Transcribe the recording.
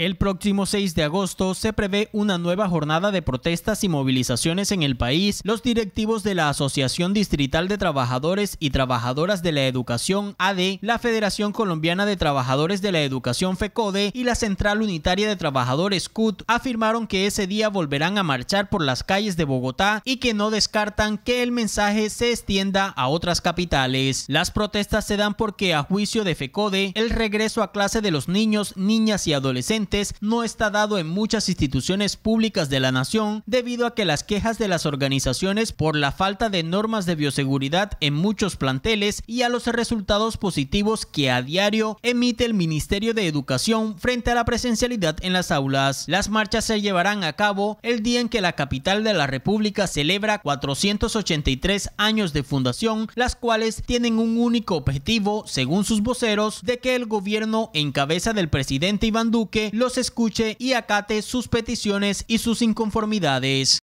El próximo 6 de agosto se prevé una nueva jornada de protestas y movilizaciones en el país. Los directivos de la Asociación Distrital de Trabajadores y Trabajadoras de la Educación, ADE, la Federación Colombiana de Trabajadores de la Educación, FECODE, e, y la Central Unitaria de Trabajadores, CUT, afirmaron que ese día volverán a marchar por las calles de Bogotá y que no descartan que el mensaje se extienda a otras capitales. Las protestas se dan porque, a juicio de FECODE, e, el regreso a clase de los niños, niñas y adolescentes no está dado en muchas instituciones públicas de la nación debido a que las quejas de las organizaciones por la falta de normas de bioseguridad en muchos planteles y a los resultados positivos que a diario emite el Ministerio de Educación frente a la presencialidad en las aulas. Las marchas se llevarán a cabo el día en que la capital de la República celebra 483 años de fundación, las cuales tienen un único objetivo, según sus voceros, de que el gobierno en cabeza del presidente Iván Duque los escuche y acate sus peticiones y sus inconformidades.